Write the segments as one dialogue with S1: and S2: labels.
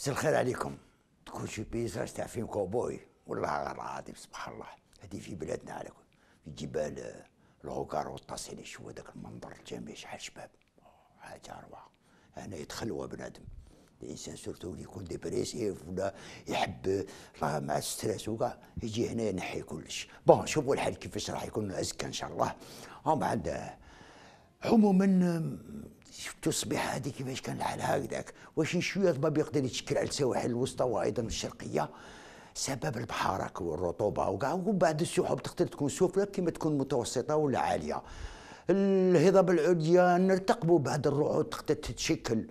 S1: مساء الخير عليكم تكون شي بيزاج تاع فيلم كوبوي والله العظيم سبحان الله هذه في بلادنا على كل في جبال آه، الغوكار والطاسيني شو هذاك المنظر الجميل شحال شباب حاجه روعه هنا يتخلوا بنادم الانسان سورتو اللي يكون ديبريسيف ولا يحب مع الستريس وكاع يجي هنا ينحي كلش بون شوفوا الحال كيفاش راح يكون ازكى ان شاء الله هم بعد عموما تصبح هذه كيفاش كان الحال هكذاك واش شويه ما يقدر يتشكل على السواحل الوسطى وايضا الشرقيه سبب البحارك والرطوبه وكاع ومن بعد السحب تقدر تكون سفلى كما تكون متوسطه ولا عاليه الهضاب العليا نرتقبوا بعد الرعود تقدر تتشكل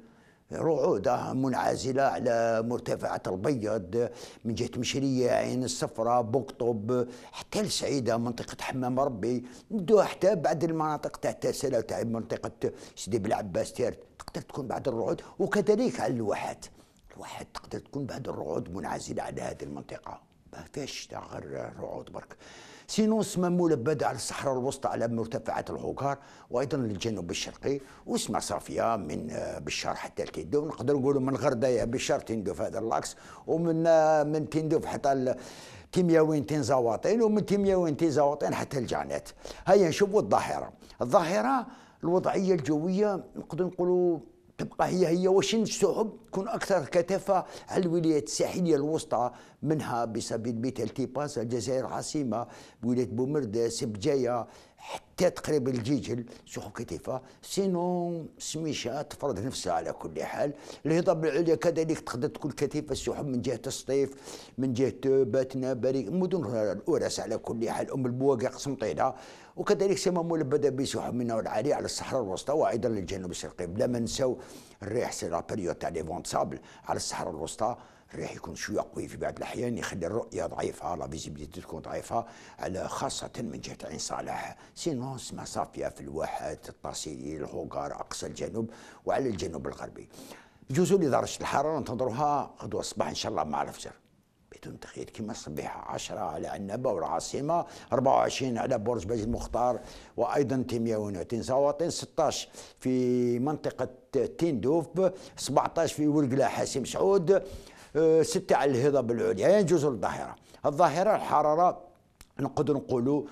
S1: رعودة آه، منعزلة على مرتفعات البيض من جهة مشرية عين الصفراء بقطب حتى لسعيدة منطقة حمام ربي ندوها حتى بعد المناطق تاع تاسلة تاع منطقة سيدي بلعباس تيرت تقدر تكون بعد الرعود وكذلك على الواحات الواحات تقدر تكون بعد الرعود منعزلة على هذه المنطقة ما فيهاش غير رعود برك سينو سما ملبد على الصحراء الوسطى على مرتفعات الغوكار وايضا الجنوب الشرقي واسمع صافيه من آه، بشار حتى الكيدوف نقدر نقولوا من غردايه بشار تندوف هذا اللاكس ومن آه، من تندوف حتى تيمياوين تنزاواطين ومن تيمياوين تنزاواطين حتى الجعنات هيا نشوفوا الظاهره الظاهره الوضعيه الجويه نقدر نقولوا تبقى هي هي واش نسحب تكون اكثر كثافه على الولايات الساحليه الوسطى منها بسبيل المثال تيباس الجزائر عاصمه ولايه بومرداس بجايه حتى تقريبا الجيجل سوق كتيفة سينو سميشة تفرض نفسها على كل حال الهضاب العليا كذلك تقدر تكون كتيفة السحب من جهة الصيف من جهة باتنا باري مدن الأوراس على كل حال أم البواقع قسنطينة وكذلك سما ملبدة بدا بسحب نوع العالي على الصحراء الوسطى وأيضا للجنوب الشرقي بلا ما نساو الريح سي لا تاع لي فونت سابل على الصحراء الوسطى الريح يكون شويه قوي في بعض الاحيان يخلي الرؤيه ضعيفه لا فيزيبيليتي تكون ضعيفه على خاصه من جهه عين صالح سينون سما صافيه في الواحات الطاسيلي الهوغار اقصى الجنوب وعلى الجنوب الغربي يجوزوا لي درجه الحراره ننتظروها غدوه الصباح ان شاء الله مع الفجر بدون تخيل كما الصبيحة 10 على عنابة والعاصمة 24 على برج باج المختار وأيضا 130 زواطن 16 في منطقة تندوف 17 في ورقلة حاسم سعود ستة على الهضاب العليا يعني يجوز الظاهرة الظاهرة الحرارة نقدر نقولوا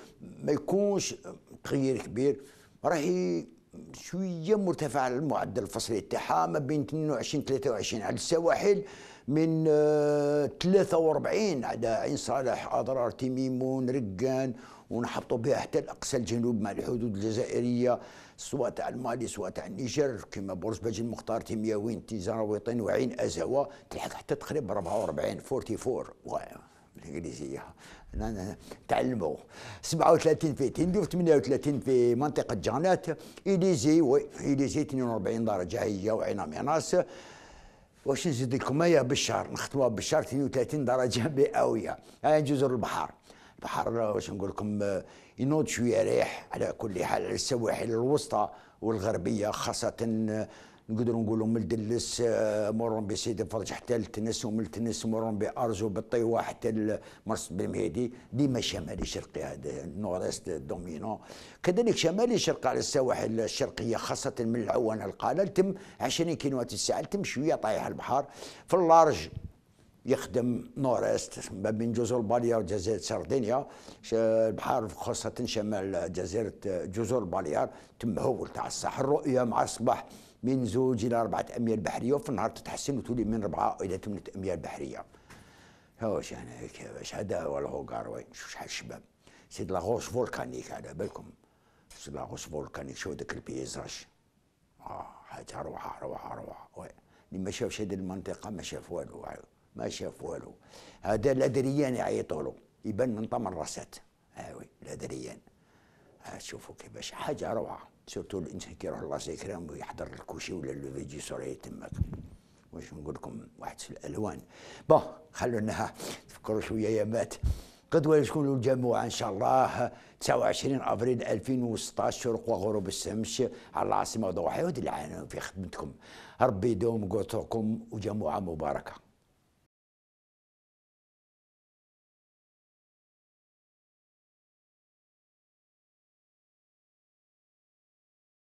S1: ما يكونش تغيير كبير راهي شويه مرتفعه المعدل الفصلي تاعها ما بين 22 23 على السواحل من 43 آه، على عين صالح اضرار تيميمون رقان ونحطوا بها حتى لاقصى الجنوب مع الحدود الجزائريه سواء تاع المالي سواء تاع النيجر كما برج باج المختار تيمياوين تيزاراويطين وعين ازاوا تلحق حتى تقريبا 44 44 بالانجليزيه تعلموا 37 في تندي و38 في منطقه جانات اليزي وي اليزي 42 درجه هي وعين ميناس واش نزيد لكم اياه بالشهر نختموها بالشهر 32 درجه مئويه هاي جزر البحر بحر واش نقول لكم آه، ينوض شويه ريح على كل حال على السواحل الوسطى والغربيه خاصه آه، نقدروا نقولوا من دلس آه، مرون بسيدي فرج حتى لتنس ومن تنس مرون بارزو بالطيوه حتى بن مهدي ديما شمالي شرقي هذا نورست دومينون كذلك شمالي شرقي على السواحل الشرقيه خاصه من العوان القاله تم 20 كيلومتر الساعه تم شويه طايح البحر في اللارج يخدم نور ما بين جزر باليا وجزيره سردينيا البحار خاصه شمال جزيره جزر الباليار تم هول تاع الصح الرؤيه مع الصباح من زوج الى اربعه اميال بحريه وفي النهار تتحسن وتولي من اربعه الى ثمانيه اميال بحريه واش انا يعني هيك هذا ولا هو قاروين شو شحال الشباب سيد لاغوش فولكانيك على بالكم سيد لاغوش فولكانيك شو ذاك البيزاج اه حاجه روعه روعه روعه اللي ما شافش هذه المنطقه ما شاف والو ما شاف والو هذا الادريان يعيطوا يعني له يبان من طمن راسات هاوي الادريان شوفوا كيفاش حاجه روعه سورتو الانسان كي يروح الله يكرم ويحضر الكوشي ولا لوفيجي سوري تماك واش نقول لكم واحد في الالوان بون خلونا تفكروا شويه يا مات قدوه شكون الجامعه إن شاء الله 29 أبريل 2016 شروق وغروب الشمس على العاصمة ضوحي ودلعان في خدمتكم ربي يدوم قوتكم وجماعة مباركة